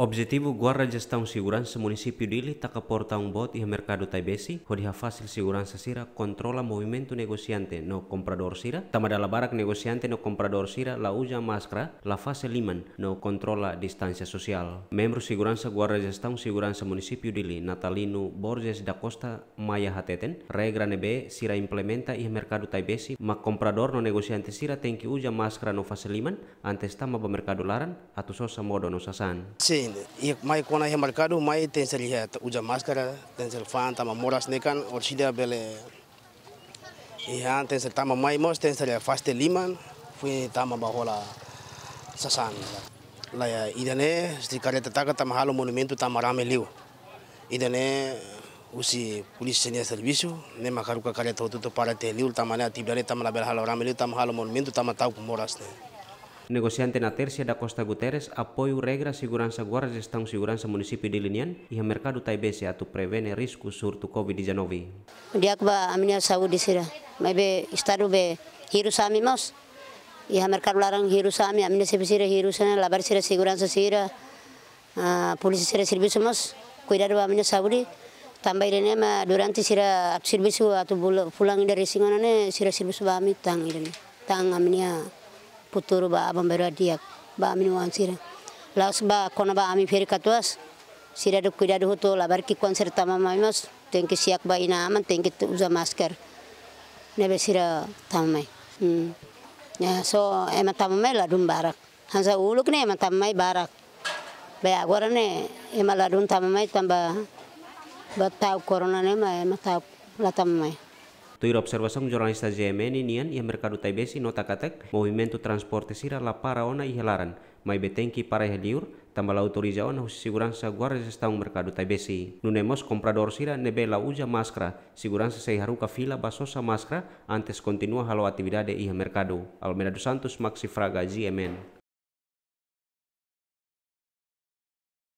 Objetivo guarda gestão segurança município de Ili taca porta um bote e mercado taibesi, onde a fácil segurança sira controla movimento negociante no comprador sira, tamadala barak negociante no comprador sira la uja máscara, la fase liman no controla distância social. Membro segurança guarda gestão segurança município de Ili, Natalino Borges da Costa Maia Hateten, regra nebe sira implementa e mercado taibesi, ma comprador no negociante sira tem que máscara no fase liman, antes tama mercado laran, atu sosa modo no sasan. Sim rinde. Y mai kona he mercado mai tensel he uja máscara, tensel fan tama moras nekan or sida bele. iya han tensel tama mai mos tensel faste liman fui tama bahola sasan. La ya idane stikare tataka tama halo monumento tama rame liu. Idane usi polisi senia servicio ne makaruka kare to to para te liu tama ne atibare tama la bela halo rame liu tama halo monumento tama tau moras ne. Negociante na tercia da Costa Guterres apoio regra segurança guarda gestão segurança município de Linian e a mercado taibese atu prevene risco surto COVID-19. Diakba a minha saúde sira, mas be estado be hiru sami mos. E a mercado larang hiru sami, a minha sira hiru sira, labar sira segurança sira, a polícia sira serviço mos, cuidado a minha saúde. tambah ini mah durante sira servisu atau pulang dari singonane sira servisu bami tang ini tang amnia puturu ba abam beru adiak ba amin wan sira laus ba kona ba ami feri katuas sira duk kuda duk tu labar ki konser tama mas tengki siak ba ina aman tengki uza masker nebe sira tama mai hmm. ya so ema la ladun barak hansa uluk ne ema tamamai barak ba gora ne ema ladun tamamai tamba ba tau corona ne ma ema tau la mai Tuir observasi observação jornalista GMN nian ia mercado taibesi nota katek movimento transporte sira la para ona ihelaran mai betengki para heliur, tambala autorizao na segurança guardas estão mercado taibesi. Nunemos comprador sira nebela uja maskra, segurança sei haruka fila basosa maskra antes continua halo atividade i mercado. Almeida dos Santos, Maxi Fraga, GMN.